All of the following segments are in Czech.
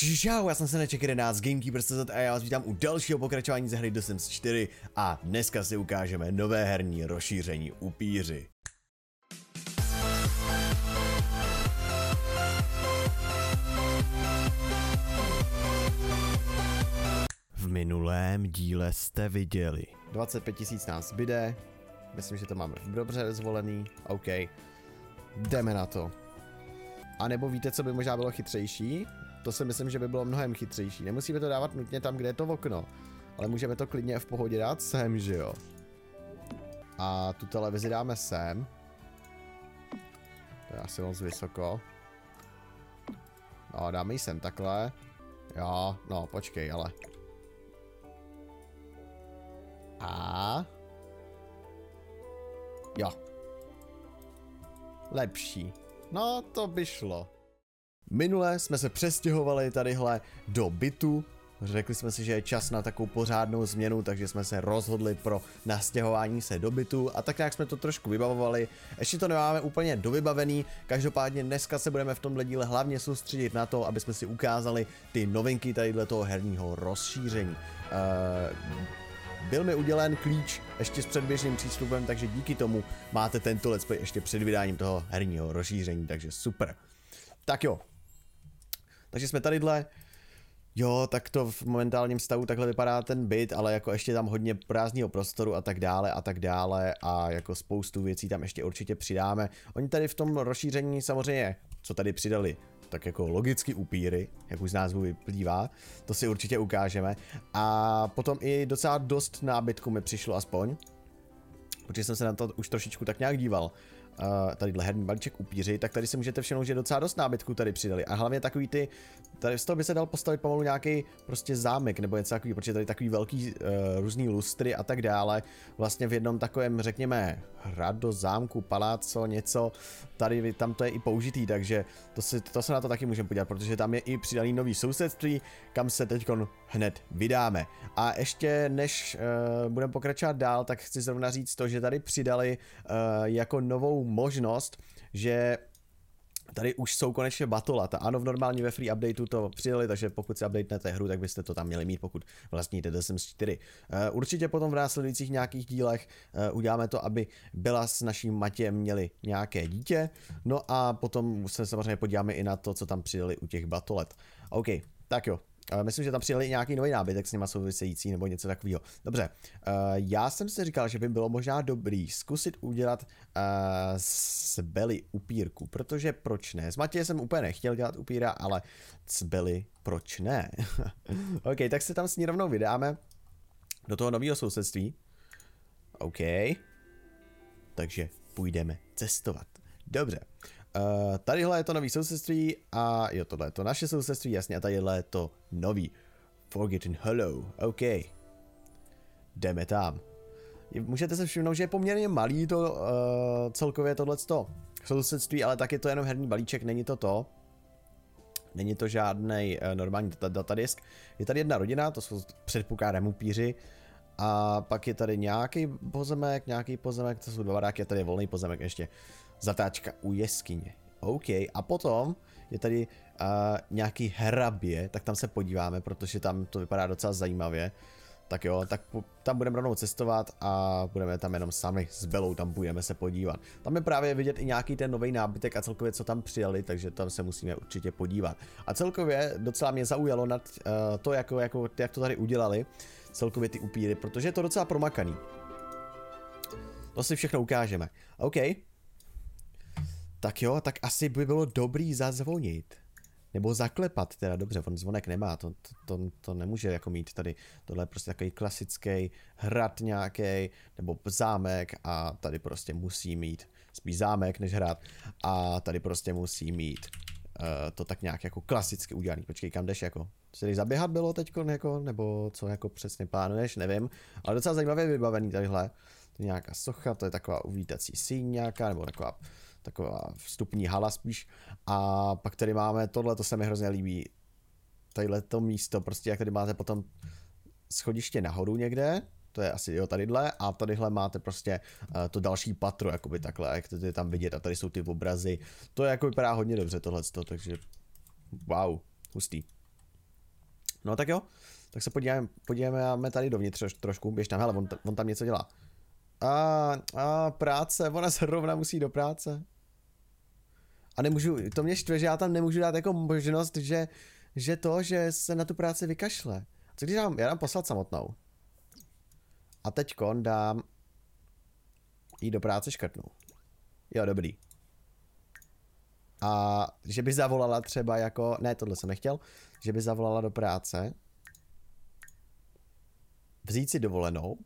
Čau, já jsem se neček 11 Gamekeeper.cz a e, já vás vítám u dalšího pokračování ze hry The Sims 4 a dneska si ukážeme nové herní rozšíření upíři. V minulém díle jste viděli. 25 tisíc nás zbyde, myslím, že to máme dobře zvolený, OK, jdeme na to. A nebo víte, co by možná bylo chytřejší? To si myslím, že by bylo mnohem chytřejší. Nemusíme to dávat nutně tam, kde je to okno, ale můžeme to klidně v pohodě dát sem, že jo? A tu televizi dáme sem. To je asi moc vysoko. No, dáme ji sem takhle. Jo, no, počkej, ale. A... Jo. Lepší. No, to by šlo. Minule jsme se přestěhovali tadyhle do bytu, Řekli jsme si, že je čas na takovou pořádnou změnu, takže jsme se rozhodli pro nastěhování se do bytu a tak nějak jsme to trošku vybavovali. Ještě to nemáme úplně dovybavený, každopádně dneska se budeme v tomhle díle hlavně soustředit na to, aby jsme si ukázali ty novinky tadyhle toho herního rozšíření. Uh... Byl mi udělen klíč ještě s předběžným přístupem, takže díky tomu máte tento let's play ještě před vydáním toho herního rozšíření, takže super. Tak jo, takže jsme tady dle. jo, tak to v momentálním stavu takhle vypadá ten byt, ale jako ještě tam hodně prázdného prostoru a tak dále a tak dále a jako spoustu věcí tam ještě určitě přidáme. Oni tady v tom rozšíření samozřejmě, co tady přidali, tak jako logicky upíry, jak už z názvu vyplývá, to si určitě ukážeme. A potom i docela dost nábytku mi přišlo aspoň, protože jsem se na to už trošičku tak nějak díval uh, tadyhle herní balíček upíři, tak tady si můžete všimnout, že docela dost nábytku tady přidali. A hlavně takový ty, tady z toho by se dal postavit pomalu nějaký prostě zámek nebo něco takový, protože tady takový velký uh, různý lustry a tak dále. Vlastně v jednom takovém, řekněme, hrado, zámku, paláco, něco, tady tam to je i použitý, takže to, si, to se na to taky můžeme podívat, protože tam je i přidaný nový sousedství, kam se teď hned vydáme. A ještě než uh, budeme pokračovat dál, tak chci zrovna říct to, že tady přidali uh, jako novou takovou možnost, že tady už jsou konečně Ta Ano, v normální ve free updateu to přidali, takže pokud si updatenete hru, tak byste to tam měli mít, pokud vlastníte The Sims 4. Eh, určitě potom v následujících nějakých dílech eh, uděláme to, aby byla s naším Matějem měli nějaké dítě. No a potom se samozřejmě podíváme i na to, co tam přidali u těch batolet. OK, tak jo, Eh, myslím, že tam přijeli nějaký nový nábytek s nima související nebo něco takového. Dobře, eh, já jsem si říkal, že by bylo možná dobrý zkusit udělat s eh, Beli upírku, protože proč ne? S Matějem jsem úplně nechtěl dělat upíra, ale s Beli proč ne? OK, tak se tam s ní rovnou vydáme do toho nového sousedství. OK. Takže půjdeme cestovat. Dobře. Uh, tadyhle je to nový sousedství a jo, tohle je to naše sousedství, jasně, a tadyhle je to nový. Forgotten Hollow, OK. Jdeme tam. Můžete se všimnout, že je poměrně malý to uh, celkově tohle sousedství, ale tak je to jenom herní balíček, není to to. Není to žádný uh, eh, normální datadisk. Je tady jedna rodina, to jsou předpokládám upíři. A pak je tady nějaký pozemek, nějaký pozemek, to jsou dva baráky, a tady je volný pozemek ještě. Uh, zatáčka u jeskyně. OK, a potom je tady uh, nějaký hrabě, tak tam se podíváme, protože tam to vypadá docela zajímavě. Tak jo, tak po, tam budeme rovnou cestovat a budeme tam jenom sami s Belou, tam budeme se podívat. Tam je právě vidět i nějaký ten nový nábytek a celkově co tam přijali, takže tam se musíme určitě podívat. A celkově docela mě zaujalo nad uh, to, jako, jako, jak to tady udělali, celkově ty upíry, protože je to docela promakaný. To si všechno ukážeme. OK, tak jo, tak asi by bylo dobrý zazvonit. Nebo zaklepat, teda dobře, on zvonek nemá, to, to, to nemůže jako mít tady. Tohle je prostě takový klasický hrad nějaký, nebo zámek a tady prostě musí mít spíš zámek než hrad a tady prostě musí mít uh, to tak nějak jako klasicky udělaný. Počkej, kam jdeš jako? Se tady zaběhat bylo teď jako, nebo co jako přesně plánuješ, nevím. Ale docela zajímavě vybavený tadyhle. To je nějaká socha, to je taková uvítací síň nějaká, nebo taková taková vstupní hala spíš. A pak tady máme tohle, to se mi hrozně líbí. Tadyhle to místo, prostě jak tady máte potom schodiště nahoru někde, to je asi jo tadyhle a tadyhle máte prostě uh, to další patro, jakoby takhle, jak to tam vidět a tady jsou ty obrazy. To je jako vypadá hodně dobře tohle, takže wow, hustý. No tak jo, tak se podíváme, podíváme tady dovnitř trošku, běž tam, hele, on, on tam něco dělá. A, a práce, ona zrovna musí do práce. A nemůžu, to mě štve, že já tam nemůžu dát jako možnost, že, že to, že se na tu práci vykašle. Co když dám, já dám poslat samotnou. A teď dám jí do práce škrtnu. Jo, dobrý. A že by zavolala třeba jako, ne, tohle jsem nechtěl, že by zavolala do práce, vzít si dovolenou,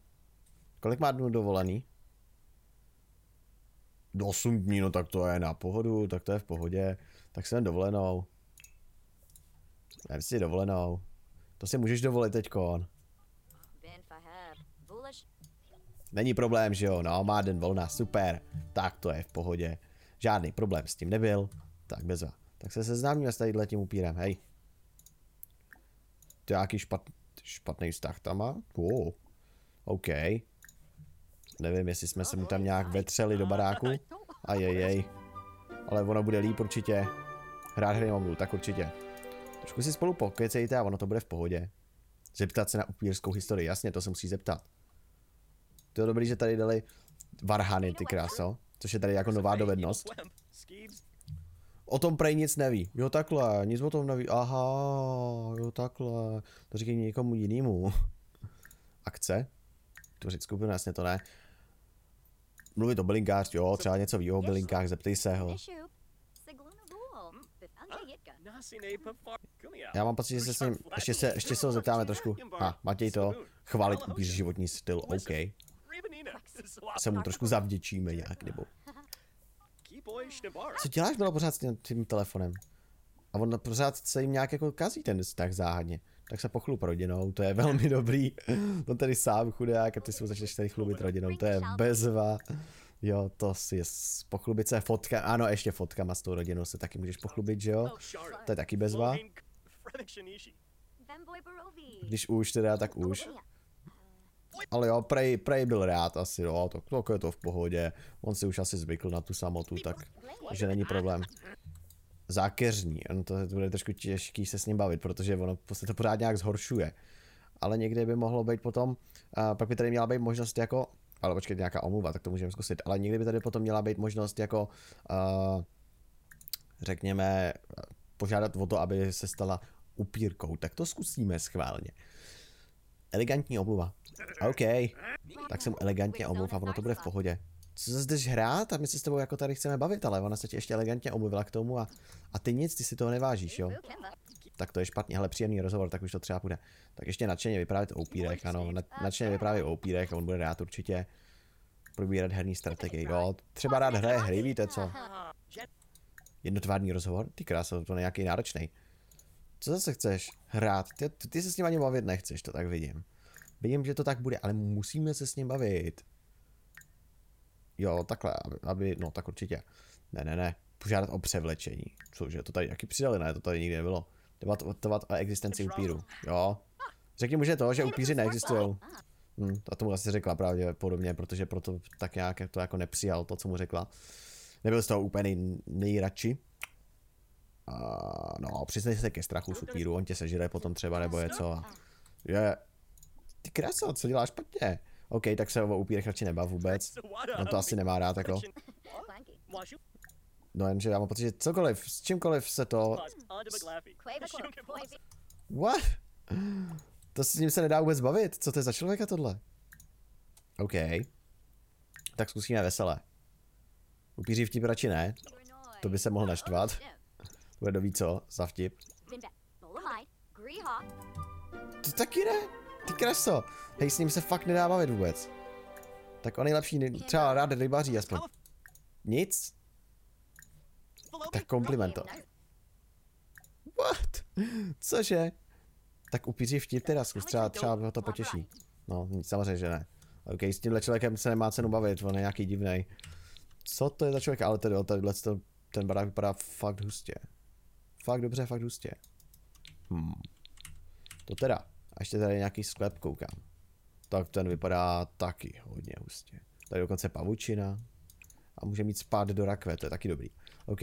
Kolik má dnů dovolený? Do 8 dní, no tak to je na pohodu, tak to je v pohodě. Tak jsem dovolenou. Já si dovolenou. To si můžeš dovolit teďkon. Není problém, že jo? No, má den volna, super. Tak to je v pohodě. Žádný problém s tím nebyl. Tak bezva. Tak se seznámíme s tadyhle tím upírem, hej. To je nějaký špat, špatný vztah tam má? Wow. OK. Nevím, jestli jsme se mu tam nějak vetřeli do uh, baráku. A jej, Ale ono bude líp určitě. Hrát hry mobilu, tak určitě. Trošku si spolu pokecejte a ono to bude v pohodě. Zeptat se na upírskou historii, jasně, to se musí zeptat. To je dobrý, že tady dali varhany, ty kráso. Což je tady jako nová dovednost. O tom prej nic neví. Jo takhle, nic o tom neví. Aha, jo takhle. To říkají někomu jinému. Akce? Tvořit skupinu, jasně to ne mluvit o bylinkář, jo, třeba něco ví o bylinkách, zeptej se ho. Hmm. Ah, Já mám pocit, že se s ním, ještě se, ještě se ho zeptáme trošku. A, Matěj to, chválit upíř životní styl, OK. Se mu trošku zavděčíme nějak, nebo... Co děláš, bylo pořád s tím, tím telefonem? A on pořád se jim nějak jako kazí ten vztah záhadně tak se pochlup rodinou, to je velmi dobrý. On no tady sám chudák a ty si mu začneš tady chlubit rodinou, to je bezva. Jo, to si je pochlubit se fotka, ano, ještě fotkama s tou rodinou se taky můžeš pochlubit, že jo? Oh, to je taky bezva. Když už teda, tak už. Ale jo, Prej, Prej byl rád asi, jo, to, to je to v pohodě. On si už asi zvykl na tu samotu, tak, že není problém zákeřní. On to, to bude trošku těžký se s ním bavit, protože ono se to pořád nějak zhoršuje. Ale někdy by mohlo být potom, uh, pak by tady měla být možnost jako, ale počkej, nějaká omluva, tak to můžeme zkusit, ale někdy by tady potom měla být možnost jako, uh, řekněme, požádat o to, aby se stala upírkou. Tak to zkusíme schválně. Elegantní omluva. OK. Tak jsem elegantně omluv a ono to bude v pohodě co se jdeš hrát a my se s tebou jako tady chceme bavit, ale ona se ti ještě elegantně omluvila k tomu a, a ty nic, ty si toho nevážíš, jo. Tak to je špatně, ale příjemný rozhovor, tak už to třeba bude. Tak ještě nadšeně vyprávět o upírech, ano, nadšeně vyprávět o upírech a on bude rád určitě probírat herní strategii, jo. Třeba rád hraje hry, víte co? Jednotvárný rozhovor? Ty krása, to nějaký náročný. Co zase chceš hrát? Ty, ty se s ním ani bavit nechceš, to tak vidím. Vidím, že to tak bude, ale musíme se s ním bavit. Jo, takhle, aby, aby, no tak určitě. Ne, ne, ne, požádat o převlečení, Cože, to tady jaký přidali, ne, to tady nikdy nebylo. Debatovat o existenci upíru, jo. Řekni mu, že to, že upíři neexistují. Hm, a tomu asi řekla pravděpodobně, protože proto tak nějak to jako nepřijal, to, co mu řekla. Nebyl z toho úplně nej, nejradši. A, no, přiznej se ke strachu z upíru, on tě sežere potom třeba nebo je co. Je, ty krása, co děláš špatně? OK, tak se o upírech radši nebav vůbec. On to asi nemá rád, jako. No jenže já mám pocit, že cokoliv, s čímkoliv se to... What? To s ním se nedá vůbec bavit, co to je za člověka tohle? OK. Tak zkusíme veselé. Upíří vtip radši ne. To by se mohl naštvat. To bude doví co, za vtip. To taky ne ty kreso, hej, s ním se fakt nedá bavit vůbec. Tak on nejlepší, třeba rád rybaří aspoň. Nic? Tak komplimento. What? Cože? Tak upíři vtip teda, zkus třeba, třeba ho to potěší. No, nic, samozřejmě, že ne. OK, s tímhle člověkem se nemá cenu bavit, on je nějaký divný. Co to je za člověk? Ale tady, tady to, ten barák vypadá fakt hustě. Fakt dobře, fakt hustě. Hmm. To teda. A ještě tady nějaký sklep, koukám. Tak ten vypadá taky hodně hustě. Tady dokonce pavučina. A může mít spát do rakve, to je taky dobrý. OK.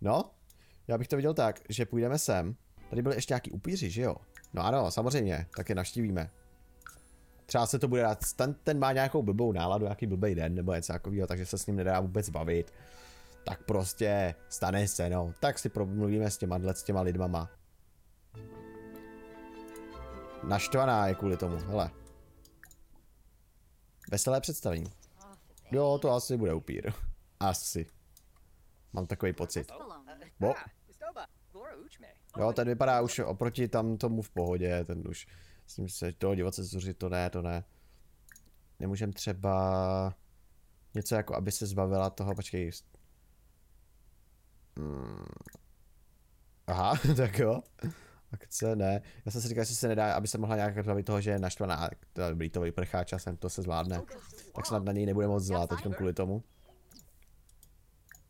No, já bych to viděl tak, že půjdeme sem. Tady byly ještě nějaký upíři, že jo? No ano, samozřejmě, tak je naštívíme. Třeba se to bude dát, ten, ten má nějakou blbou náladu, nějaký blbý den nebo něco takového, takže se s ním nedá vůbec bavit. Tak prostě stane se, no. Tak si promluvíme s těma, s těma lidmama. Naštvaná je kvůli tomu, hele. Veselé představení. Jo, to asi bude upír. Asi. Mám takový pocit. Bo. Jo, ten vypadá už oproti tam tomu v pohodě, ten už. S ním se toho dívat se zuřit, to ne, to ne. Nemůžem třeba... Něco jako, aby se zbavila toho, počkej. Hmm. Aha, tak jo. Akce ne. Já jsem si říkal, že se nedá, aby se mohla nějak zbavit toho, že je naštvaná. To dobrý, to vyprchá časem, to se zvládne. Tak snad na něj nebude moc zlá teď kvůli tomu.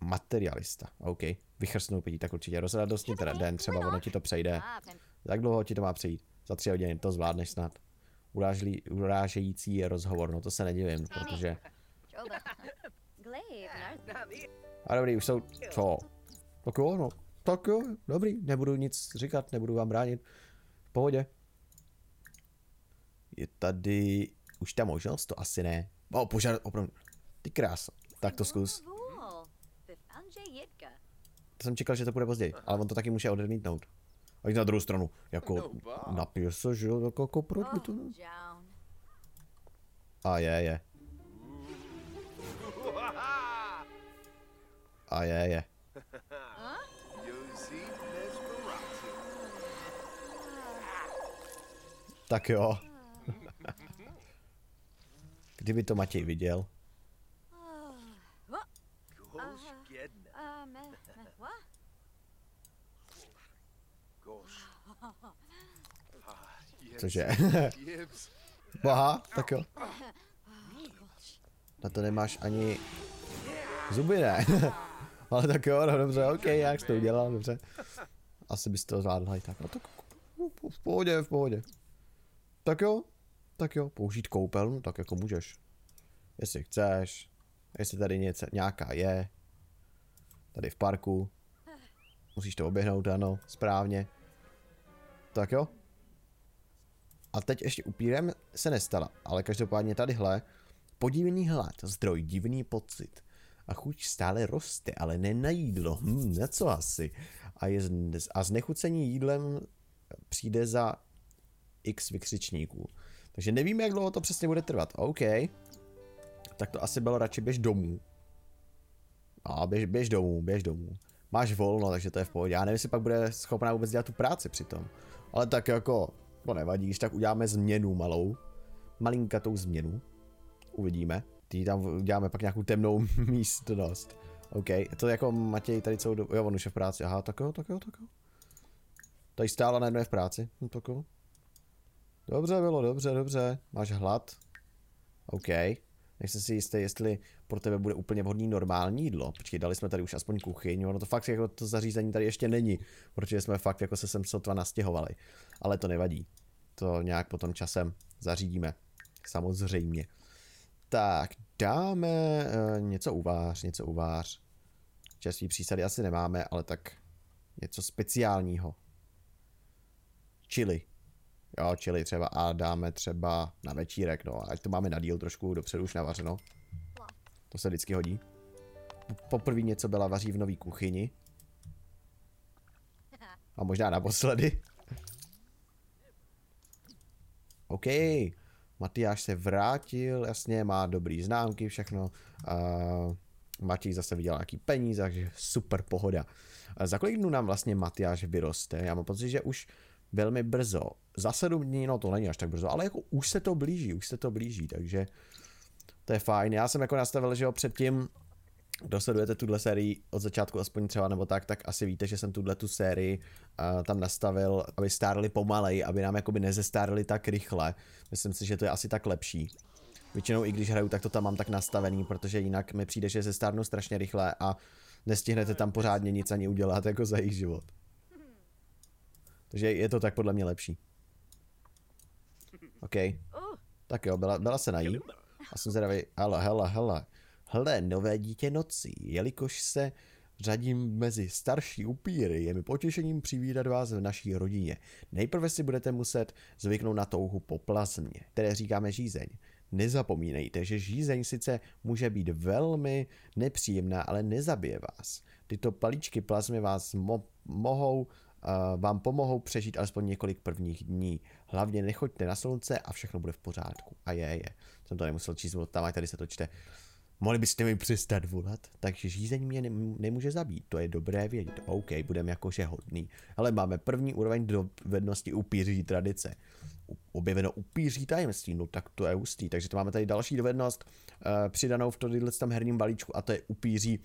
Materialista, OK. Vychrsnou pití, tak určitě. Rozradostní teda den, třeba ono ti to přejde. Jak dlouho ti to má přejít? Za tři hodiny, to zvládneš snad. Urážlí, urážející je rozhovor, no to se nedivím, protože... No. A dobrý, už jsou... Co? Tak jo, no tak jo, dobrý, nebudu nic říkat, nebudu vám bránit. V pohodě. Je tady už ta možnost? To asi ne. O, požár, opravdu. Ty krása. Tak to zkus. To jsem čekal, že to bude později, ale on to taky může odmítnout. A na druhou stranu, jako no, napiju se, že jo, jako, jako proč by to ne? A je, je. A je, je. Tak jo. Kdyby to Matěj viděl. Cože? Boha, tak jo. Na to nemáš ani zuby, ne? Ale tak jo, no dobře, ok, jak jsi to udělal, dobře. Asi bys to zvládl, tak. No tak v pohodě, v pohodě tak jo, tak jo, použít koupelnu, tak jako můžeš. Jestli chceš, jestli tady něco, nějaká je, tady v parku, musíš to oběhnout, ano, správně. Tak jo. A teď ještě upírem se nestala, ale každopádně tadyhle, podivný hlad, zdroj, divný pocit. A chuť stále roste, ale ne na jídlo, hm, na co asi. A, je, z, a znechucení jídlem přijde za x vykřičníků. Takže nevíme, jak dlouho to přesně bude trvat. OK. Tak to asi bylo radši běž domů. A běž, běž domů, běž domů. Máš volno, takže to je v pohodě. Já nevím, jestli pak bude schopná vůbec dělat tu práci přitom. Ale tak jako, to nevadí, když tak uděláme změnu malou. Malinkatou změnu. Uvidíme. Ty tam uděláme pak nějakou temnou místnost. OK, je to jako Matěj tady celou dobu, jo on už je v práci, aha, tak jo, tak jo, tak jo. Tady stála najednou je v práci, no tak jo, Dobře bylo, dobře, dobře. Máš hlad? OK. Nejsem si jistý, jestli pro tebe bude úplně vhodný normální jídlo. Počkej, dali jsme tady už aspoň kuchyň, ono to fakt jako to zařízení tady ještě není, protože jsme fakt jako se sem sotva nastěhovali. Ale to nevadí. To nějak potom časem zařídíme. Samozřejmě. Tak, dáme uh, něco uvář, něco uvář. Čerstvý přísady asi nemáme, ale tak něco speciálního. Chili jo, čili třeba a dáme třeba na večírek, no, ať to máme na díl trošku dopředu už navařeno. To se vždycky hodí. Poprvé něco byla vaří v nový kuchyni. A možná naposledy. OK. Matyáš se vrátil, jasně, má dobrý známky, všechno. Uh, Matěj zase viděl nějaký peníze, takže super pohoda. Za kolik dnů nám vlastně Matyáš vyroste? Já mám pocit, že už velmi brzo. Za sedm dní, no to není až tak brzo, ale jako už se to blíží, už se to blíží, takže to je fajn. Já jsem jako nastavil, že jo, předtím, kdo sledujete tuhle sérii od začátku aspoň třeba nebo tak, tak asi víte, že jsem tuhle tu sérii uh, tam nastavil, aby stárli pomalej, aby nám jakoby nezestárli tak rychle. Myslím si, že to je asi tak lepší. Většinou i když hraju, tak to tam mám tak nastavený, protože jinak mi přijde, že se stárnou strašně rychle a nestihnete tam pořádně nic ani udělat jako za jejich život. Takže je to tak podle mě lepší. OK. Tak jo, byla, byla se najít. A jsem zvědavý, hele, hele, hele. Hele, nové dítě noci, jelikož se řadím mezi starší upíry, je mi potěšením přivídat vás v naší rodině. Nejprve si budete muset zvyknout na touhu po plazmě, které říkáme žízeň. Nezapomínejte, že žízeň sice může být velmi nepříjemná, ale nezabije vás. Tyto palíčky plazmy vás mo- mohou vám pomohou přežít alespoň několik prvních dní. Hlavně nechoďte na slunce a všechno bude v pořádku. A je, je. Jsem to nemusel číst od tam, a tady se to čte. Mohli byste mi přestat volat, takže žízeň mě nemůže zabít, to je dobré vědět. OK, budeme jakože hodný. Ale máme první úroveň dovednosti upíří tradice. Objeveno upíří tajemství, no tak to je ústý. Takže to máme tady další dovednost uh, přidanou v tomhle tam herním balíčku a to je upíří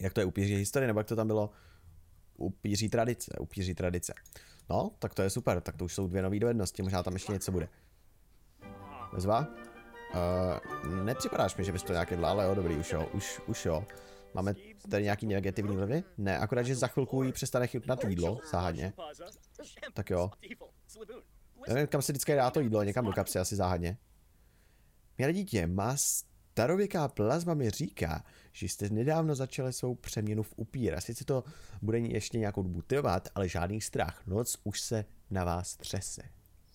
jak to je upíří historie, nebo jak to tam bylo, upíří tradice, upíří tradice. No, tak to je super, tak to už jsou dvě nové dovednosti, možná tam ještě něco bude. Vezva? Uh, nepřipadáš mi, že bys to nějak jedla, ale jo, dobrý, už jo, už, už jo. Máme tady nějaký negativní vlivy? Ne, akorát, že za chvilku jí přestane chytnat jídlo, záhadně. Tak jo. Nevím, kam se vždycky dá to jídlo, někam do kapsy asi záhadně. Měla dítě, má starověká plazma mi říká, že jste nedávno začali svou přeměnu v upíra. Sice to bude ještě nějakou dobu trvat, ale žádný strach. Noc už se na vás třese.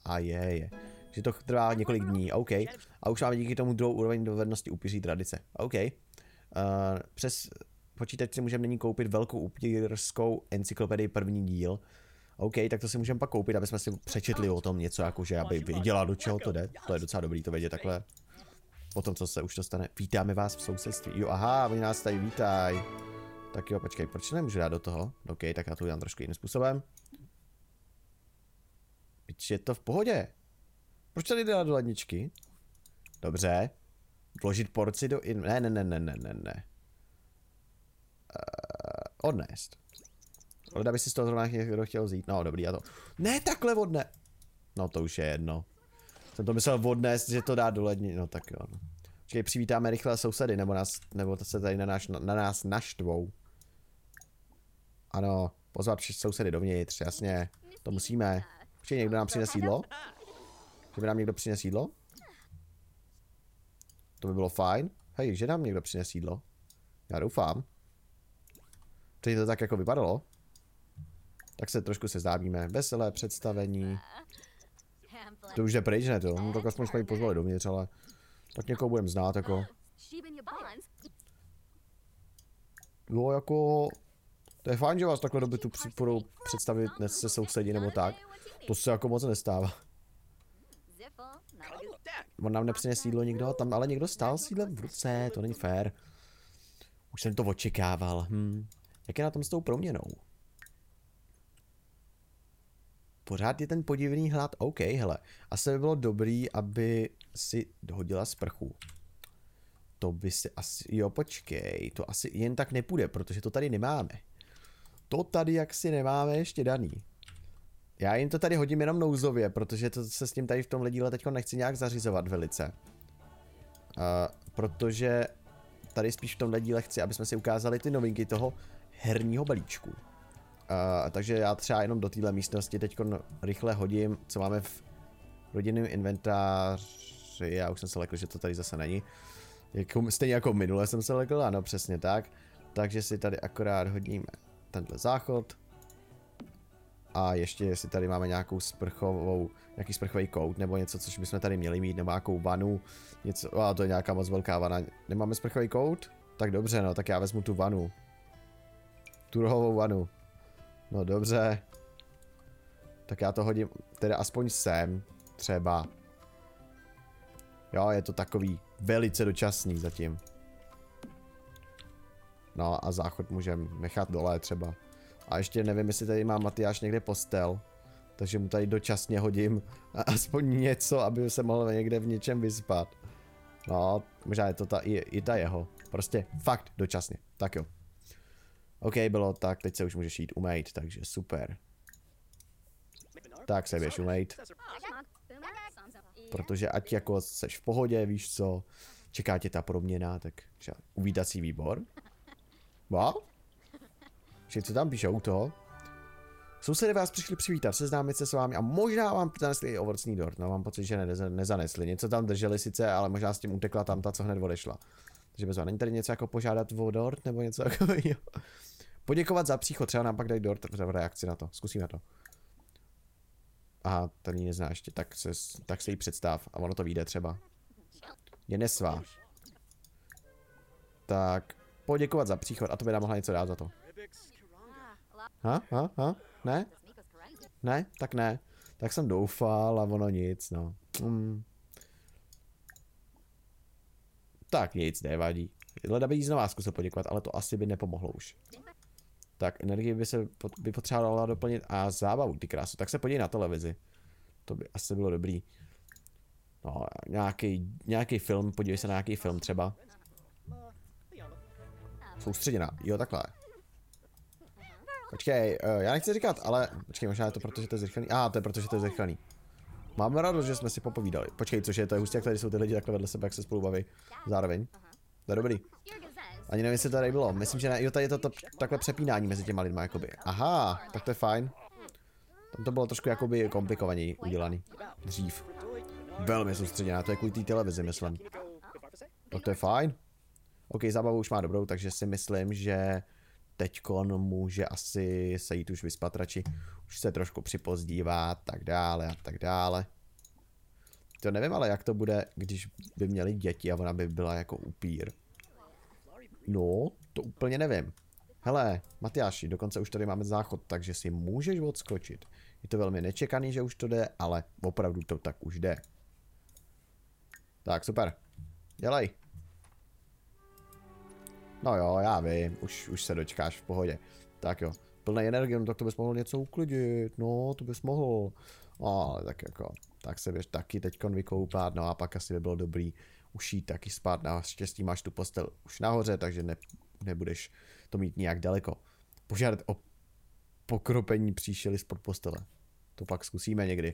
A je, je. Že to trvá několik dní, OK. A už máme díky tomu druhou úroveň dovednosti upíří tradice. OK. Uh, přes počítač si můžeme nyní koupit velkou upírskou encyklopedii první díl. OK, tak to si můžeme pak koupit, aby jsme si přečetli o tom něco, jakože aby viděla, do čeho to jde. To je docela dobrý to vědět takhle po tom, co se už to stane. Vítáme vás v sousedství. Jo, aha, oni nás tady vítají. Tak jo, počkej, proč nemůžu dát do toho? OK, tak já to udělám trošku jiným způsobem. Byť je to v pohodě. Proč tady dělat do ledničky? Dobře. Vložit porci do in... Ne, ne, ne, ne, ne, ne, ne. Uh, odnést. Ale by si z toho zrovna někdo chtěl vzít. No, dobrý, já to... Ne, takhle odne... No, to už je jedno. Jsem to myslel odnést, že to dá do lední, no tak jo. No. Počkej, přivítáme rychle sousedy, nebo, nás, nebo to se tady na, náš, na nás naštvou. Ano, pozvat všichni sousedy dovnitř, jasně. To musíme. Určitě někdo nám přines jídlo. Že by nám někdo přines jídlo? To by bylo fajn. Hej, že nám někdo přines jídlo? Já doufám. Teď to tak jako vypadalo. Tak se trošku seznámíme. Veselé představení. To už jde pryč, ne to? No tak aspoň jsme ji pozvali dovnitř, ale... Tak někoho budeme znát, jako. No, jako... To je fajn, že vás takhle doby tu budou představit dnes se sousedí nebo tak. To se jako moc nestává. On nám nepřines jídlo nikdo, tam ale někdo stál s jídlem v ruce, to není fér. Už jsem to očekával, hm. Jak je na tom s tou proměnou? pořád je ten podivný hlad, OK, hele, asi by bylo dobrý, aby si hodila sprchu. To by si asi, jo počkej, to asi jen tak nepůjde, protože to tady nemáme. To tady jaksi nemáme ještě daný. Já jim to tady hodím jenom nouzově, protože to se s tím tady v tomhle díle teďko nechci nějak zařizovat velice. Uh, protože tady spíš v tomhle díle chci, aby jsme si ukázali ty novinky toho herního balíčku takže já třeba jenom do téhle místnosti teď rychle hodím, co máme v rodinném inventáři. Já už jsem se lekl, že to tady zase není. Jako, stejně jako minule jsem se lekl, ano, přesně tak. Takže si tady akorát hodíme tenhle záchod. A ještě jestli tady máme nějakou sprchovou, nějaký sprchový kout nebo něco, což bychom tady měli mít, nebo nějakou vanu. Něco, a to je nějaká moc velká vana. Nemáme sprchový kout? Tak dobře, no, tak já vezmu tu vanu. Tu rohovou vanu. No dobře. Tak já to hodím, teda aspoň sem, třeba. Jo, je to takový velice dočasný zatím. No a záchod můžem nechat dole třeba. A ještě nevím, jestli tady má Matyáš někde postel. Takže mu tady dočasně hodím aspoň něco, aby se mohl někde v něčem vyspat. No, možná je to ta, i, i ta jeho. Prostě fakt dočasně. Tak jo. OK, bylo tak, teď se už můžeš jít umejt, takže super. Tak se běž umejt. Protože ať jako seš v pohodě, víš co, čeká tě ta proměna, tak třeba uvítací výbor. Wow. Že co tam píšou to? Sousedy vás přišli přivítat, seznámit se s vámi a možná vám zanesli i ovocný dort. No mám pocit, že ne, nezanesli. Něco tam drželi sice, ale možná s tím utekla tam ta, co hned odešla. Takže bez vás. Není tady něco jako požádat o dort nebo něco takového? Poděkovat za příchod, třeba nám pak dají dort v reakci na to. Zkusíme to. A ten ji nezná ještě, tak se, tak se jí představ a ono to vyjde třeba. Je nesvá. Tak, poděkovat za příchod a to by nám mohla něco dát za to. Ha, ha, ha, ne? Ne, tak ne. Tak jsem doufal a ono nic, no. Hmm. Tak nic, nevadí. Leda by jí znovu zkusil poděkovat, ale to asi by nepomohlo už tak energie by se by potřebovala doplnit a zábavu, ty krásu, tak se podívej na televizi. To by asi bylo dobrý. No, nějaký, nějaký film, podívej se na nějaký film třeba. Soustředěná, jo takhle. Počkej, eh, já nechci říkat, ale počkej, možná je to protože to je zrychlený. A, ah, to je protože to je zrychlený. Mám radost, že jsme si popovídali. Počkej, což je to je hustě, jak tady jsou ty lidi takhle vedle sebe, jak se spolu baví. Zároveň. To je dobrý. Ani nevím, jestli to tady bylo. Myslím, že ne. Jo, tady je to, to takhle přepínání mezi těma lidma, jakoby. Aha, tak to je fajn. Tam to bylo trošku jakoby komplikovaněji udělaný. Dřív. Velmi soustředěná, to je kvůli té televizi, myslím. Tak to je fajn. OK, zábavu už má dobrou, takže si myslím, že teďkon může asi se jít už vyspat radši. Už se trošku připozdívá, tak dále a tak dále. To nevím ale, jak to bude, když by měli děti a ona by byla jako upír. No, to úplně nevím. Hele, Matyáši, dokonce už tady máme záchod, takže si můžeš odskočit. Je to velmi nečekaný, že už to jde, ale opravdu to tak už jde. Tak, super. Dělej. No jo, já vím, už, už se dočkáš v pohodě. Tak jo, plné energie, no tak to bys mohl něco uklidit, no, to bys mohl. No, ale tak jako, tak se běž taky teď vykoupat, no a pak asi by bylo dobrý už jít taky spát. Naštěstí máš tu postel už nahoře, takže ne, nebudeš to mít nějak daleko. Požádat o pokropení příšely spod postele. To pak zkusíme někdy.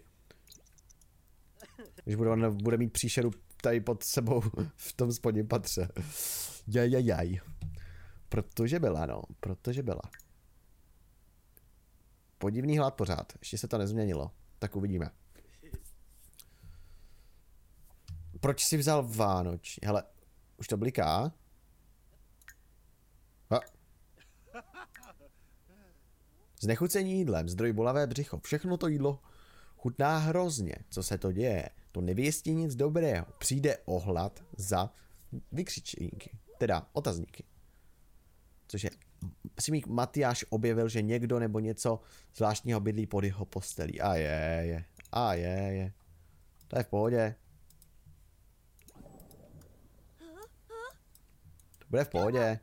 Když bude, bude mít příšeru tady pod sebou v tom spodním patře. Jaj, jaj, jaj. Protože byla, no. Protože byla. Podivný hlad pořád. Ještě se to nezměnilo. Tak uvidíme. Proč si vzal Vánoč? Hele, už to bliká. Ha. Znechucení jídlem, zdroj bolavé břicho, všechno to jídlo chutná hrozně. Co se to děje? To nevěstí nic dobrého. Přijde ohlad za vykřičníky, teda otazníky. Což je Simík Matyáš objevil, že někdo nebo něco zvláštního bydlí pod jeho postelí. A je, je. A je, je. To je v pohodě. Bude v pohodě.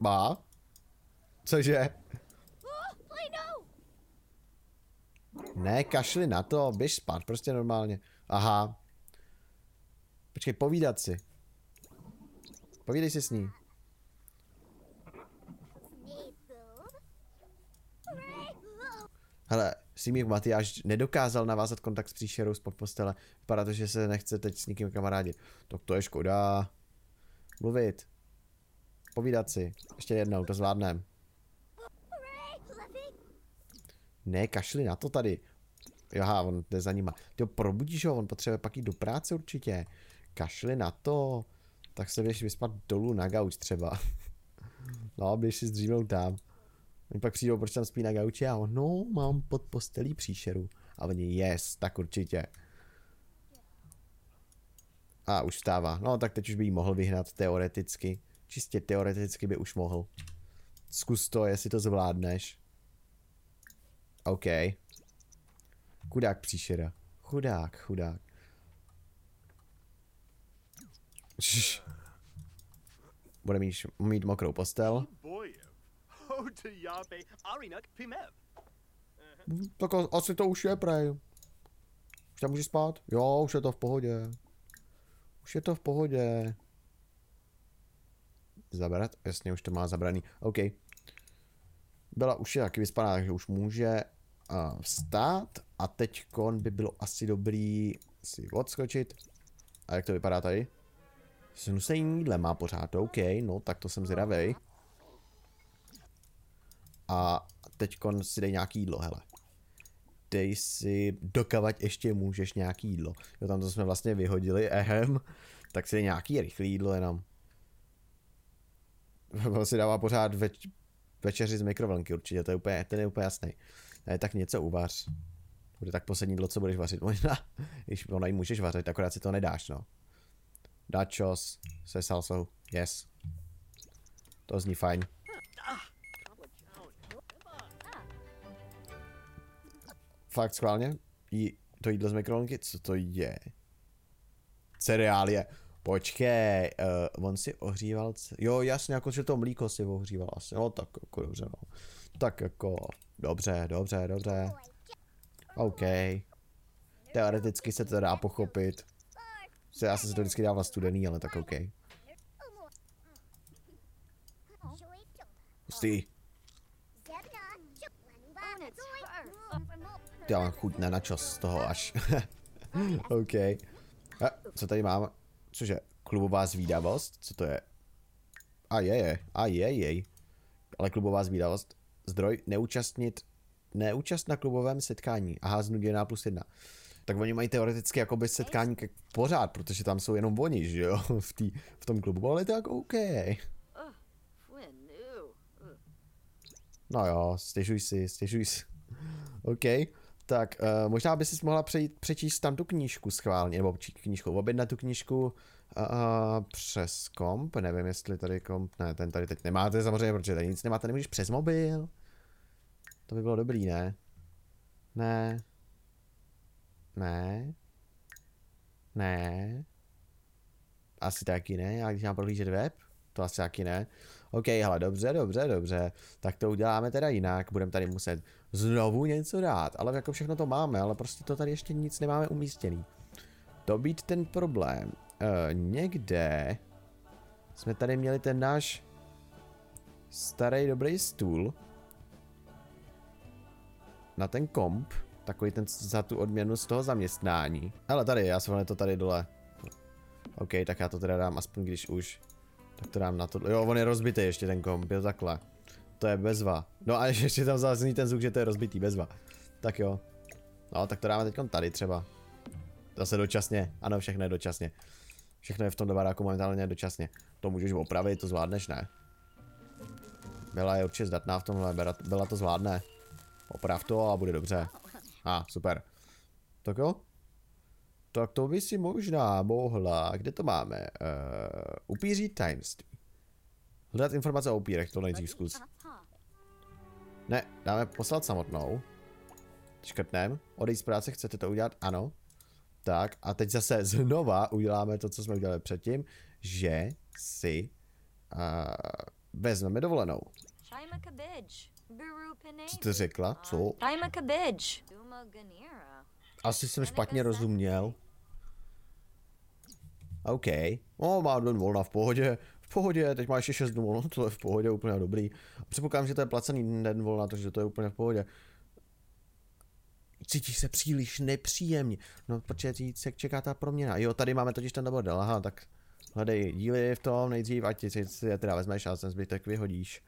Má? Cože? Ne, kašli na to, běž spát prostě normálně. Aha. Počkej, povídat si. Povídej si s ní. Hele, Simík Matyáš nedokázal navázat kontakt s příšerou spod postele. Vypadá to, že se nechce teď s nikým kamarádit. Tak to je škoda. Mluvit. Povídat si. Ještě jednou, to zvládnem. Ne, kašli na to tady. Joha, on jde za nima. Ty ho probudíš ho, on potřebuje pak jít do práce určitě. Kašli na to. Tak se běž vyspat dolů na gauč třeba. no, běž si zdřímnout tam. Oni pak přijdou, proč tam spí na gauči a on, no, mám pod postelí příšeru. A oni, yes, tak určitě. A už vstává. No tak teď už by jí mohl vyhnat teoreticky. Čistě teoreticky by už mohl. Zkus to, jestli to zvládneš. OK. Chudák příšera. Chudák, chudák. Šš. Bude mít, mít mokrou postel. Oh, tak asi to už je, prej. Už tam může spát? Jo, už je to v pohodě. Už je to v pohodě. Zabrat? Jasně, už to má zabraný. OK. Byla už je taky vyspaná, takže už může uh, vstát. A teď kon by bylo asi dobrý si odskočit. A jak to vypadá tady? Snusení jídle má pořád, OK, no tak to jsem zvědavej. A teď kon si dej nějaký jídlo, hele dej si, dokavať ještě můžeš nějaký jídlo. Jo, tam to jsme vlastně vyhodili, ehem, tak si nějaký rychlý jídlo jenom. On si dává pořád več, večeři z mikrovlnky určitě, to je úplně, ten je úplně jasný. Ne, tak něco uvař. Bude tak poslední jídlo, co budeš vařit. Možná, když ona ji můžeš vařit, akorát si to nedáš, no. Dačos se salsou, yes. To zní fajn. fakt schválně, jí, to jídlo z mikrovlnky, co to je? Cereálie. Počkej, uh, on si ohříval, c- jo jasně, jako že to mlíko si ohříval asi, no tak jako dobře no. Tak jako, dobře, dobře, dobře. OK. Teoreticky se to dá pochopit. Já jsem se to vždycky dával studený, ale tak OK. Hustý. já mám chuť na načos z toho až. OK. A, co tady mám? Cože? Klubová zvídavost? Co to je? A je, je. A je, jej. Ale klubová zvídavost. Zdroj neúčastnit, neúčast na klubovém setkání. Aha, znuděná plus jedna. Tak oni mají teoreticky jakoby setkání k pořád, protože tam jsou jenom oni, že jo, v, tý, v tom klubu, ale tak OK. No jo, stěžuj si, stěžuj si. OK. Tak uh, možná bys mohla přejít, přečíst tam tu knížku schválně, nebo knížku, objednat tu knížku uh, přes komp, nevím jestli tady komp, ne, ten tady teď nemáte samozřejmě, protože tady nic nemáte, nemůžeš přes mobil. To by bylo dobrý, ne? Ne. Ne. Ne. Asi taky ne, já když mám prohlížet web, to asi taky ne. OK, hele, dobře, dobře, dobře, tak to uděláme teda jinak, budeme tady muset znovu něco dát, ale jako všechno to máme, ale prostě to tady ještě nic nemáme umístěný. To být ten problém, e, někde jsme tady měli ten náš starý dobrý stůl na ten komp, takový ten za tu odměnu z toho zaměstnání. Ale tady, já jsem to tady dole. OK, tak já to teda dám aspoň když už. Tak to dám na to. Jo, on je rozbitý ještě ten komp, jo takhle. To je bezva. No a ještě tam zazní ten zvuk, že to je rozbitý, bezva. Tak jo. No, tak to dáme teď tady třeba. Zase dočasně. Ano, všechno je dočasně. Všechno je v tom baráku momentálně dočasně. To můžeš opravit, to zvládneš, ne? Byla je určitě zdatná v tomhle, byla to zvládne. Oprav to a bude dobře. A, ah, super. Tak jo, tak to by si možná mohla, kde to máme? Uh, upíří tajemství. Hledat informace o upírech, to nejdřív zkus. Ne, dáme poslat samotnou. Škrtnem, odejít z práce, chcete to udělat? Ano. Tak a teď zase znova uděláme to, co jsme udělali předtím, že si uh, vezmeme dovolenou. Co jsi řekla? Co? Asi jsem špatně rozuměl. OK, no, má den volna v pohodě, v pohodě, teď máš ještě 6 dnů volna, to je v pohodě, úplně dobrý. Předpokládám, že to je placený den volna, takže to je úplně v pohodě. Cítíš se příliš nepříjemně, no protože se čeká ta proměna. Jo, tady máme totiž ten bordel, aha, tak hledej díly v tom nejdřív, ať si, si je teda vezmeš a ten zbytek vyhodíš.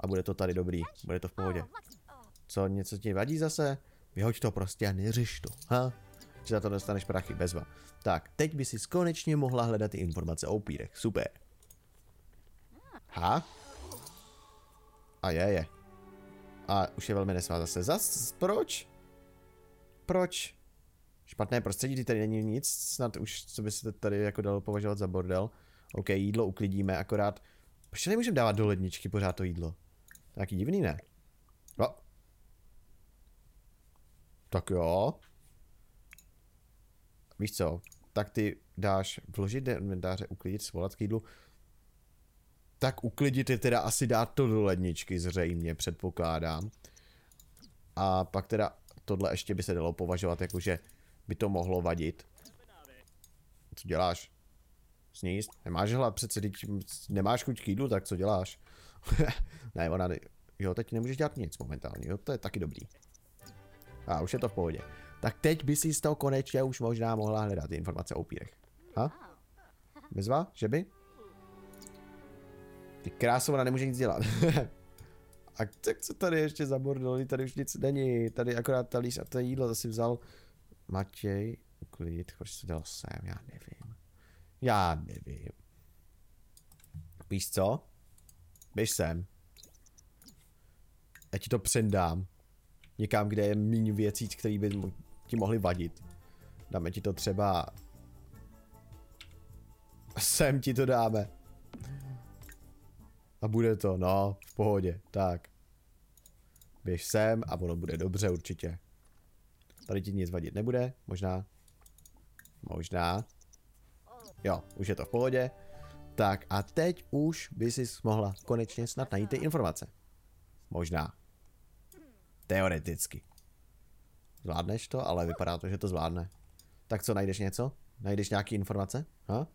A bude to tady dobrý, bude to v pohodě. Co, něco ti vadí zase? Vyhoď to prostě a neřiš to, ha? že za to dostaneš prachy, bezva. Tak, teď by si konečně mohla hledat ty informace o upírech. Super. Ha? A je, je. A už je velmi nesvá zase. Zas? Proč? Proč? Špatné prostředí, tady není nic, snad už, co by se tady jako dalo považovat za bordel. OK, jídlo uklidíme, akorát... Proč nemůžeme dávat do ledničky pořád to jídlo? Taky divný, ne? No. Tak jo. Víš co, tak ty dáš vložit do inventáře, uklidit, svolat k jídlu. Tak uklidit je teda asi dát to do ledničky zřejmě, předpokládám. A pak teda tohle ještě by se dalo považovat jako, že by to mohlo vadit. Co děláš? Sníst? Nemáš hlad přece, teď nemáš chuť k jídlu, tak co děláš? ne, ona, jo, teď nemůžeš dělat nic momentálně, jo, to je taky dobrý. A už je to v pohodě. Tak teď by si z toho konečně už možná mohla hledat informace o upírech. Ha? Bezva? Že by? Ty ona nemůže nic dělat. a tak co tady ještě za bordel? Tady už nic není. Tady akorát ta líš a to jídlo zase vzal Matěj. Uklid, proč to dal sem? Já nevím. Já nevím. Víš co? Běž sem. Já ti to přendám. Někam, kde je méně věcí, který by ti mohly vadit. Dáme ti to třeba... Sem ti to dáme. A bude to, no, v pohodě, tak. Běž sem a ono bude dobře určitě. Tady ti nic vadit nebude, možná. Možná. Jo, už je to v pohodě. Tak a teď už by si mohla konečně snad najít ty informace. Možná. Teoreticky. Zvládneš to, ale vypadá to, že to zvládne. Tak co, najdeš něco? Najdeš nějaký informace? Ha?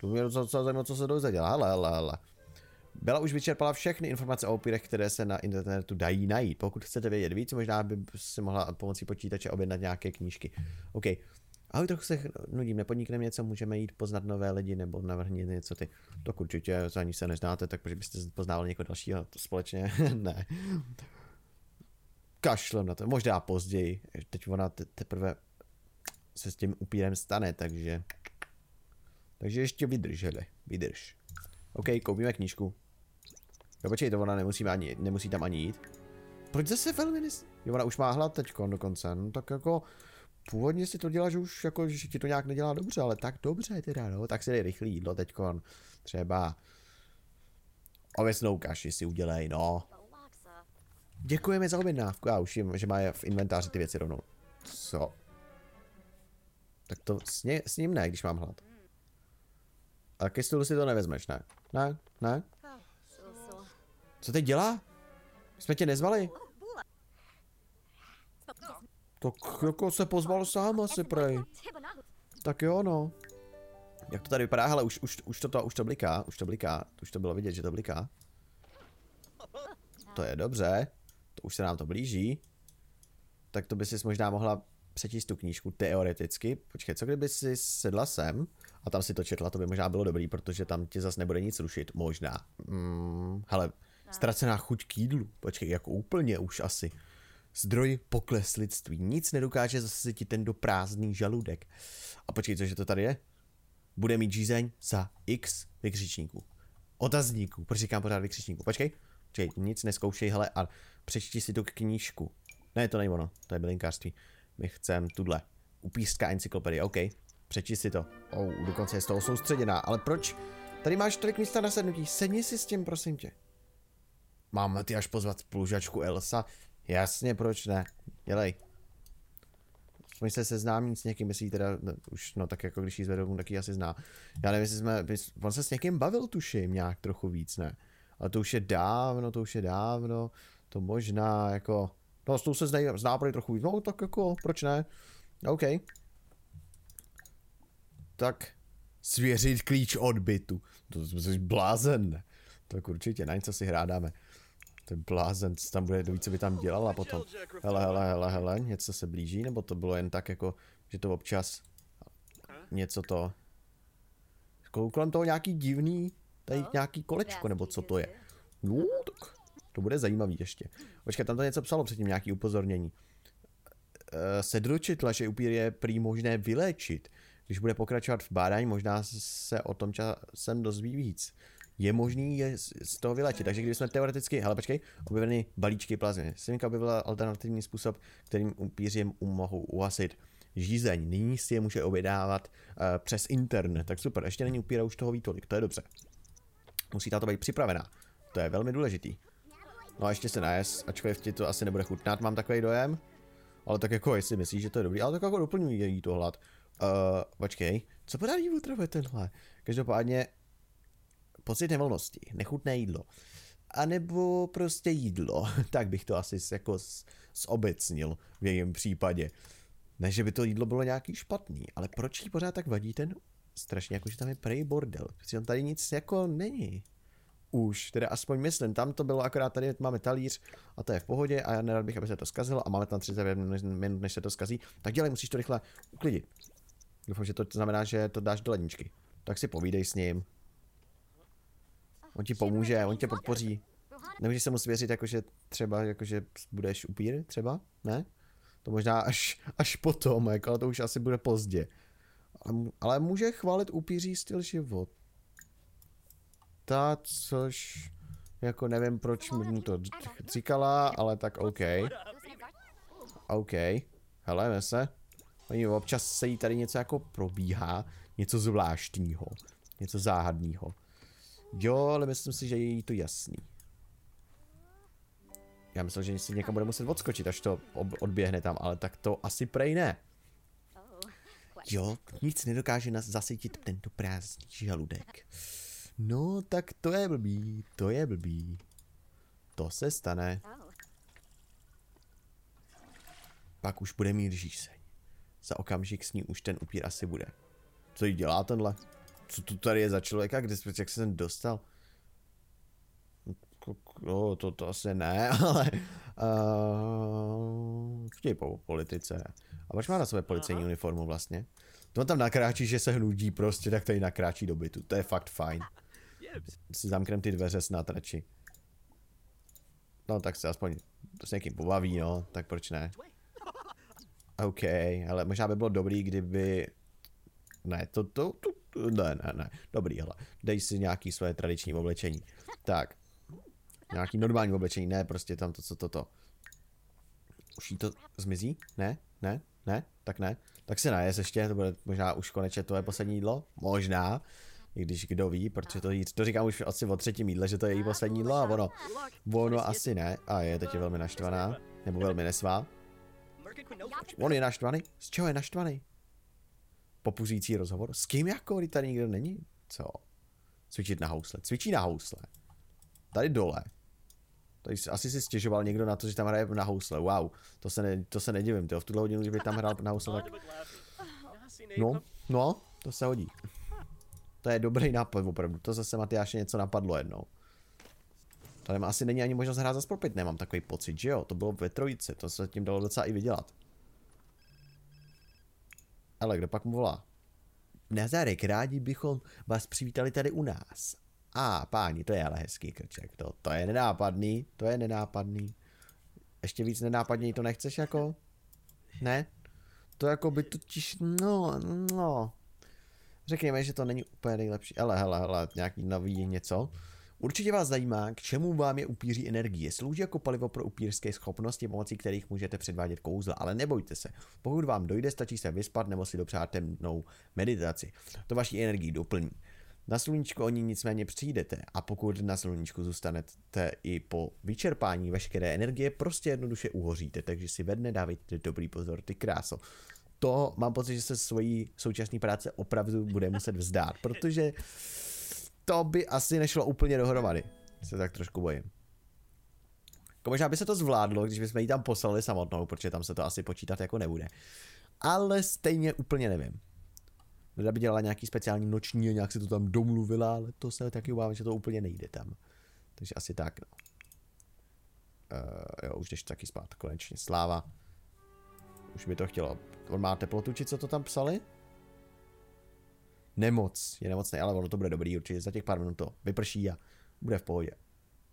To mě docela, zajímalo, co se dělá. Hele, hele, hele. Byla už vyčerpala všechny informace o opírech, které se na internetu dají najít. Pokud chcete vědět víc, možná by si mohla pomocí počítače objednat nějaké knížky. OK. Ahoj, trochu se nudím, nepodnikneme něco, můžeme jít poznat nové lidi nebo navrhni něco ty. To určitě, za ní se neznáte, tak proč byste poznávali někoho dalšího to společně? ne kašlem na to, možná později, teď ona te- teprve se s tím upírem stane, takže takže ještě vydrž, hele, vydrž. OK, koupíme knížku. Jo, no, počkej, to ona nemusí, ani, nemusí tam ani jít. Proč zase velmi nes... Jo, ona už má hlad teď dokonce, no tak jako... Původně si to dělá, že už jako, že ti to nějak nedělá dobře, ale tak dobře teda, no, tak si dej rychlý jídlo teďkon. Třeba... Ovesnou kaši si udělej, no. Děkujeme za objednávku. Já už jim, že má v inventáři ty věci rovnou. Co? Tak to s, ně, s ním ne, když mám hlad. A ke stolu si to nevezmeš, ne? Ne? Ne? Co teď dělá? My jsme tě nezvali? Tak jako se pozval sám asi prej. Tak jo no. Jak to tady vypadá, hele už, už, už to, to, už to bliká, už to bliká, už to bylo vidět, že to bliká. To je dobře už se nám to blíží, tak to by si možná mohla přečíst tu knížku teoreticky. Počkej, co kdyby si sedla sem a tam si to četla, to by možná bylo dobrý, protože tam tě zase nebude nic rušit, možná. Hmm, hele, ztracená chuť k jídlu, počkej, jako úplně už asi. Zdroj pokles lidství, nic nedokáže zase ti ten do prázdný žaludek. A počkej, cože to tady je? Bude mít žízeň za x vykřičníků. Otazníků, proč říkám pořád vykřičníků, počkej. Počkej, nic neskoušej, hele, a přečti si tu knížku. Ne, to není ono, to je bylinkářství. My chceme tuhle. Upístka encyklopedie, OK. Přečti si to. Oh, dokonce je z toho soustředěná, ale proč? Tady máš tolik místa na sednutí, sedni si s tím, prosím tě. Máme ty až pozvat spolužačku Elsa? Jasně, proč ne? Dělej. My se seznámí s někým, jestli teda, no, už no tak jako když jí zvedou, tak asi zná. Já nevím, jestli jsme, on se s někým bavil tuším nějak trochu víc, ne? Ale to už je dávno, to už je dávno to možná jako, no s tou se zná, zná trochu víc, no tak jako, proč ne, no, OK. Tak, svěřit klíč odbytu, to jsi blázen, tak určitě, na něco si hrádáme. Ten blázen, co tam bude, kdo co by tam dělala potom. Hele, hele, hele, hele, něco se blíží, nebo to bylo jen tak jako, že to občas něco to... Kolem toho nějaký divný, tady no. nějaký kolečko, nebo co to je. No, tak to bude zajímavý ještě. Počkej, tam to něco psalo předtím, nějaký upozornění. Eh, Sedručitla, že upír je prý možné vyléčit. Když bude pokračovat v bádání, možná se o tom časem dozví víc. Je možný je z toho vyletět. Takže když jsme teoreticky, hele počkej, objeveny balíčky plazmy. Simka byla alternativní způsob, kterým upířím um-, mohou uhasit žízeň. Nyní si je může objednávat uh, přes internet. Tak super, ještě není upíra, už toho ví tolik, to je dobře. Musí tato být připravená. To je velmi důležitý. No a ještě se najes, ačkoliv ti to asi nebude chutnat, mám takový dojem. Ale tak jako, jestli myslíš, že to je dobrý, ale tak jako doplňují její to hlad. Uh, počkej, co jí potravuje tenhle? Každopádně pocit nevolnosti, nechutné jídlo. A nebo prostě jídlo, tak bych to asi jako zobecnil v jejím případě. Ne, že by to jídlo bylo nějaký špatný, ale proč jí pořád tak vadí ten strašně, jako že tam je prej bordel, protože tam tady nic jako není už, teda aspoň myslím, tam to bylo akorát, tady máme talíř a to je v pohodě a já nerad bych, aby se to zkazilo a máme tam 30 minut, než se to zkazí, tak dělej, musíš to rychle uklidit. Doufám, že to znamená, že to dáš do ledničky. Tak si povídej s ním. On ti pomůže, on tě podpoří. Nemůžeš se mu svěřit, jakože třeba, jakože budeš upír, třeba, ne? To možná až, až potom, jako, ale to už asi bude pozdě. Ale, ale může chválit upíří styl života ta, což jako nevím, proč mu to říkala, ale tak OK. OK. Hele, nese. Oni občas se jí tady něco jako probíhá, něco zvláštního, něco záhadného. Jo, ale myslím si, že je jí to jasný. Já myslel, že si někam bude muset odskočit, až to odběhne tam, ale tak to asi prej ne. Oh, jo, nic nedokáže nás zasytit tento prázdný žaludek. No, tak to je blbý, to je blbý. To se stane. Pak už bude mít žízeň. Za okamžik s ní už ten upír asi bude. Co jí dělá tenhle? Co tu tady je za člověka? Kde jsi, jak se sem dostal? No, to, to asi ne, ale... Uh, chtějí po politice. A proč má na své policejní uniformu vlastně? To tam nakráčí, že se hnudí prostě, tak tady nakráčí do bytu. To je fakt fajn si zamknem ty dveře snad radši. No tak se aspoň s někým pobaví, no, tak proč ne. OK, ale možná by bylo dobrý, kdyby... Ne, to, to, to, to ne, ne, ne, dobrý, hele, dej si nějaký svoje tradiční oblečení. Tak, nějaký normální oblečení, ne, prostě tam to, co toto. To. Už jí to zmizí? Ne, ne, ne, tak ne. Tak se najes ještě, to bude možná už konečně tvoje poslední jídlo, možná. I když kdo ví, protože to, jí, to říkám už asi o třetím jídle, že to je její poslední jídlo a ono, ono asi ne. A je teď je velmi naštvaná, nebo velmi nesvá. On je naštvaný? Z čeho je naštvaný? Popuřící rozhovor? S kým jako? Kdy tady nikdo není? Co? Cvičit na housle. Cvičí na housle. Tady dole. Tady asi si stěžoval někdo na to, že tam hraje na housle. Wow, to se, ne, to se nedivím, tyjo. V tuhle hodinu, kdyby tam hrál na housle, tak... No, no, no to se hodí. To je dobrý nápad opravdu, to zase Matyáše něco napadlo jednou. Tady asi není ani možnost hrát za spropit, nemám takový pocit, že jo? To bylo ve trojici, to se tím dalo docela i vydělat. Ale kdo pak mu volá? Nazarek, rádi bychom vás přivítali tady u nás. A ah, páni, to je ale hezký krček, to, to je nenápadný, to je nenápadný. Ještě víc nenápadněji to nechceš jako? Ne? To jako by totiž, no, no, Řekněme, že to není úplně nejlepší, ale hele, hele, nějaký nový něco. Určitě vás zajímá, k čemu vám je upíří energie. Slouží jako palivo pro upírské schopnosti, pomocí kterých můžete předvádět kouzla, ale nebojte se. Pokud vám dojde, stačí se vyspat nebo si dopřát temnou meditaci. To vaší energii doplní. Na sluníčku o ní nicméně přijdete a pokud na sluníčku zůstanete i po vyčerpání veškeré energie, prostě jednoduše uhoříte, takže si ve dne dávejte dobrý pozor, ty kráso to mám pocit, že se svojí současné práce opravdu bude muset vzdát, protože to by asi nešlo úplně dohromady. Se tak trošku bojím. Jako možná by se to zvládlo, když bychom ji tam poslali samotnou, protože tam se to asi počítat jako nebude. Ale stejně úplně nevím. Možná by dělala nějaký speciální noční a nějak si to tam domluvila, ale to se taky obávám, že to úplně nejde tam. Takže asi tak, no. Uh, jo, už jdeš taky spát, konečně, sláva. Už by to chtělo On má teplotu, či co to tam psali? Nemoc, je nemocný, ale ono to bude dobrý určitě, za těch pár minut to vyprší a bude v pohodě.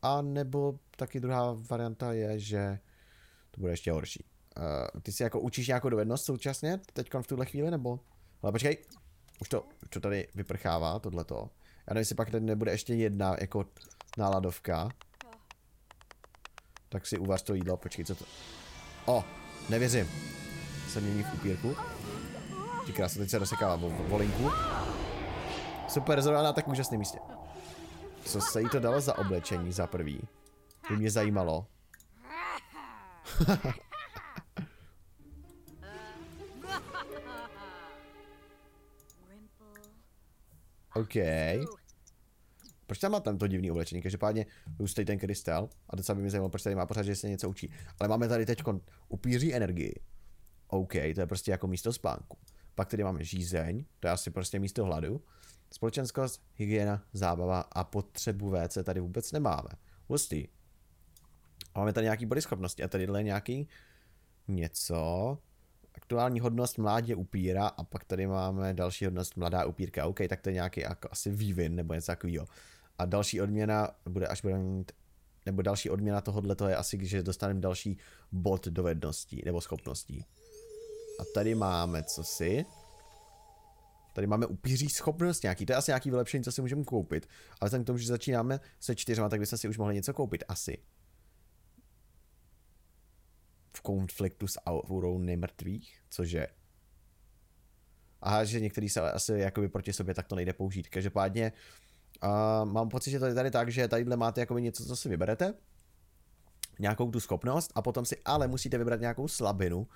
A nebo taky druhá varianta je, že to bude ještě horší. Uh, ty si jako učíš nějakou dovednost současně, teď v tuhle chvíli, nebo? Ale počkej, už to, to tady vyprchává, tohleto. Já nevím, jestli pak tady nebude ještě jedna jako náladovka. Tak si uvař to jídlo, počkej, co to... O, nevěřím se mění v upírku. Ty krásně, teď se rozsekává vo, volinku. Super, zrovna na tak úžasném místě. Co se jí to dalo za oblečení za prvý? To mě zajímalo. OK. Proč tam má tam to divný oblečení? Každopádně hustej ten krystal a docela by mě zajímalo, proč tady má pořád, že se něco učí. Ale máme tady teď upíří energii. OK, to je prostě jako místo spánku. Pak tady máme žízeň, to je asi prostě místo hladu. Společenskost, hygiena, zábava a potřebu WC tady vůbec nemáme. Hustý. A máme tady nějaký body schopnosti a tady je nějaký něco. Aktuální hodnost mládě upíra a pak tady máme další hodnost mladá upírka. OK, tak to je nějaký jako asi vývin nebo něco takového. A další odměna bude, až budeme mít nebo další odměna tohohle to je asi, že dostaneme další bod dovedností nebo schopností. A tady máme co si. Tady máme upíří schopnost nějaký, to je asi nějaký vylepšení, co si můžeme koupit. Ale vzhledem k tomu, že začínáme se čtyřma, tak bychom si už mohli něco koupit, asi. V konfliktu s aurou nemrtvých, cože? Aha, že některý se asi jakoby proti sobě tak to nejde použít. Každopádně uh, mám pocit, že to je tady tak, že tadyhle máte jakoby něco, co si vyberete, nějakou tu schopnost a potom si ale musíte vybrat nějakou slabinu,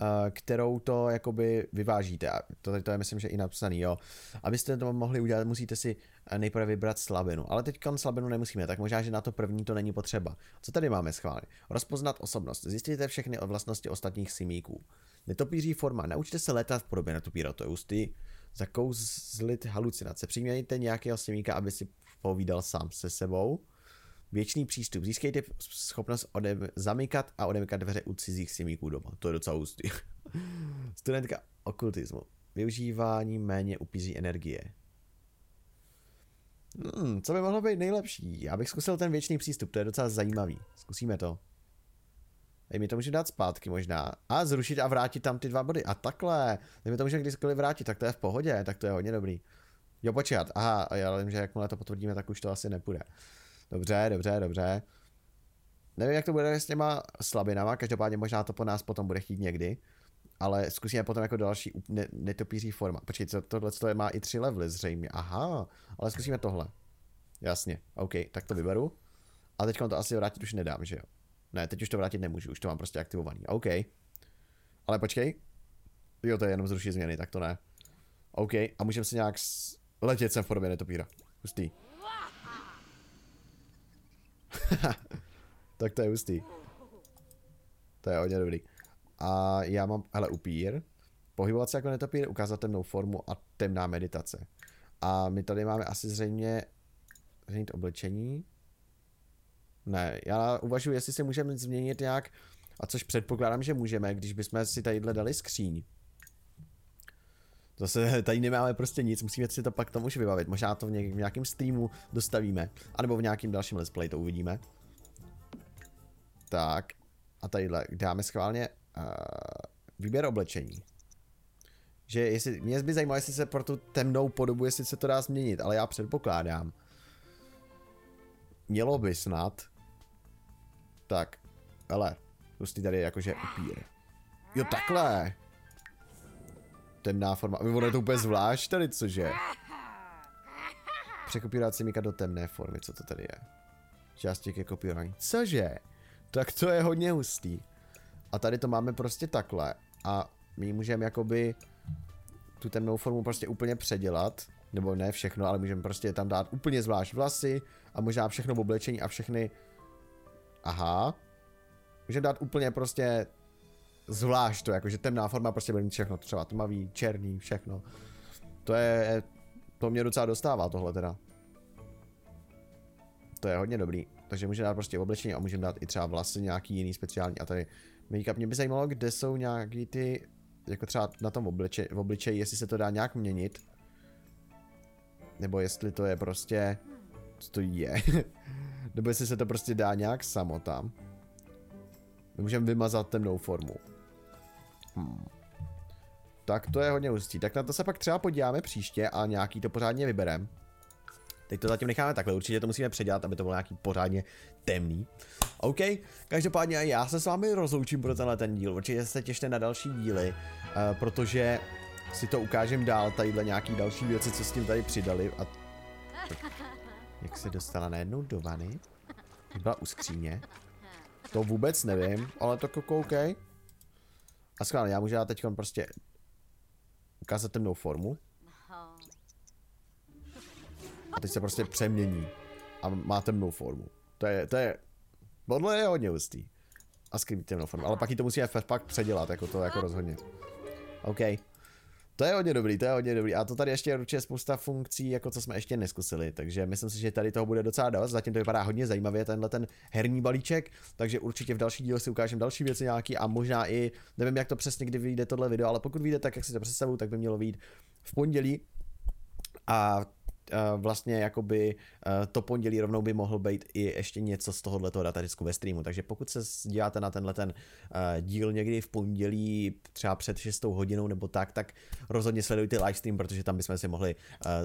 Eh, kterou to jakoby vyvážíte. A to, to je myslím, že i napsaný, jo. Abyste to mohli udělat, musíte si eh, nejprve vybrat slabinu. Ale teď slabinu nemusíme, tak možná, že na to první to není potřeba. Co tady máme schválně? Rozpoznat osobnost. Zjistíte všechny vlastnosti ostatních simíků. Netopíří forma. Naučte se létat v podobě netopíra. To je ústy. Zakouzlit halucinace. Přijměte nějakého simíka, aby si povídal sám se sebou věčný přístup. Získejte schopnost odem- zamykat a odemykat dveře u cizích simíků doma. To je docela ústý. Studentka okultismu. Využívání méně upízí energie. Hmm, co by mohlo být nejlepší? Já bych zkusil ten věčný přístup, to je docela zajímavý. Zkusíme to. Dej mi to může dát zpátky možná. A zrušit a vrátit tam ty dva body. A takhle. Dej mi to může kdykoliv vrátit, tak to je v pohodě, tak to je hodně dobrý. Jo, počkat. Aha, já vím, že jakmile to potvrdíme, tak už to asi nepůjde. Dobře, dobře, dobře. Nevím, jak to bude s těma slabinama, každopádně možná to po nás potom bude chtít někdy, ale zkusíme potom jako další ne- netopíří forma. Počkej, to, tohle to má i tři levely zřejmě, aha, ale zkusíme tohle. Jasně, OK, tak to vyberu. A teď to asi vrátit už nedám, že jo? Ne, teď už to vrátit nemůžu, už to mám prostě aktivovaný, OK. Ale počkej, jo, to je jenom zrušit změny, tak to ne. OK, a můžeme si nějak s... letět sem v podobě netopíra. Hustý. tak to je hustý. To je hodně dobrý. A já mám, hele, upír. Pohybovat se jako netopír, ukázat temnou formu a temná meditace. A my tady máme asi zřejmě změnit oblečení. Ne, já uvažuji, jestli si můžeme změnit nějak, a což předpokládám, že můžeme, když bychom si tadyhle dali skříň. Zase tady nemáme prostě nic, musíme si to pak tam už vybavit. Možná to v, něk- v nějakém streamu dostavíme, anebo v nějakém dalším let's play to uvidíme. Tak, a tadyhle dáme schválně uh, výběr oblečení. Že jestli, mě by zajímalo, jestli se pro tu temnou podobu, jestli se to dá změnit, ale já předpokládám. Mělo by snad. Tak, ale, prostě tady jakože upír. Jo, takhle temná forma. Ono je to úplně zvlášť tady, cože? Překopírat Mika do temné formy, co to tady je? Části ke kopírování. Cože? Tak to je hodně hustý. A tady to máme prostě takhle. A my můžeme jakoby tu temnou formu prostě úplně předělat. Nebo ne všechno, ale můžeme prostě tam dát úplně zvlášť vlasy a možná všechno v oblečení a všechny... Aha. Můžeme dát úplně prostě zvlášť to, jakože temná forma prostě bude mít všechno, třeba tmavý, černý, všechno. To je, to mě docela dostává tohle teda. To je hodně dobrý. Takže můžeme dát prostě oblečení a můžeme dát i třeba vlasy nějaký jiný speciální a tady make-up. Mě by zajímalo, kde jsou nějaký ty, jako třeba na tom obliče, obličeji, jestli se to dá nějak měnit. Nebo jestli to je prostě, co to je. Nebo jestli se to prostě dá nějak samo tam. My můžeme vymazat temnou formu. Hmm. Tak to je hodně hustý. Tak na to se pak třeba podíváme příště a nějaký to pořádně vybereme. Teď to zatím necháme takhle, určitě to musíme předělat, aby to bylo nějaký pořádně temný. OK, každopádně já se s vámi rozloučím pro tenhle ten díl, určitě se těšte na další díly, uh, protože si to ukážem dál, tadyhle nějaký další věci, co s tím tady přidali a... Jak se dostala najednou do vany? Byla u skříně? To vůbec nevím, ale to koukej. Okay. A schválně, já můžu teď prostě ukázat temnou formu. A teď se prostě přemění. A má temnou formu. To je, to je, tohle je hodně hustý. A skrýt temnou formu, ale pak ji to musí FF pak předělat, jako to jako rozhodně. OK. To je hodně dobrý, to je hodně dobrý. A to tady ještě je určitě spousta funkcí, jako co jsme ještě neskusili, takže myslím si, že tady toho bude docela dost. Zatím to vypadá hodně zajímavě, tenhle ten herní balíček, takže určitě v další díle si ukážeme další věci nějaký a možná i, nevím jak to přesně kdy vyjde tohle video, ale pokud vyjde tak, jak si to představu, tak by mělo být v pondělí. A Eh, vlastně jakoby eh, to pondělí rovnou by mohl být i ještě něco z tohohle datadisku ve streamu. Takže pokud se díváte na tenhle ten eh, díl někdy v pondělí třeba před 6 hodinou nebo tak, tak rozhodně sledujte live stream, protože tam bychom si mohli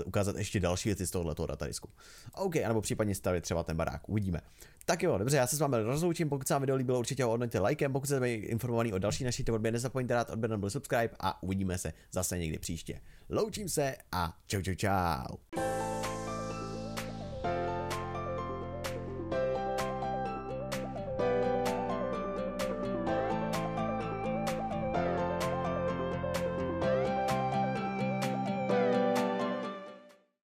ukázat ještě další věci z tohohle datadisku. OK, nebo případně stavit třeba ten barák, uvidíme. Tak jo, dobře, já se s vámi rozloučím, pokud se vám video líbilo, určitě ho odnoťte lajkem, pokud jste informovaný o další naší tvorbě, nezapomeňte dát odběr nebo subscribe a uvidíme se zase někdy příště. Loučím se a čau čau čau.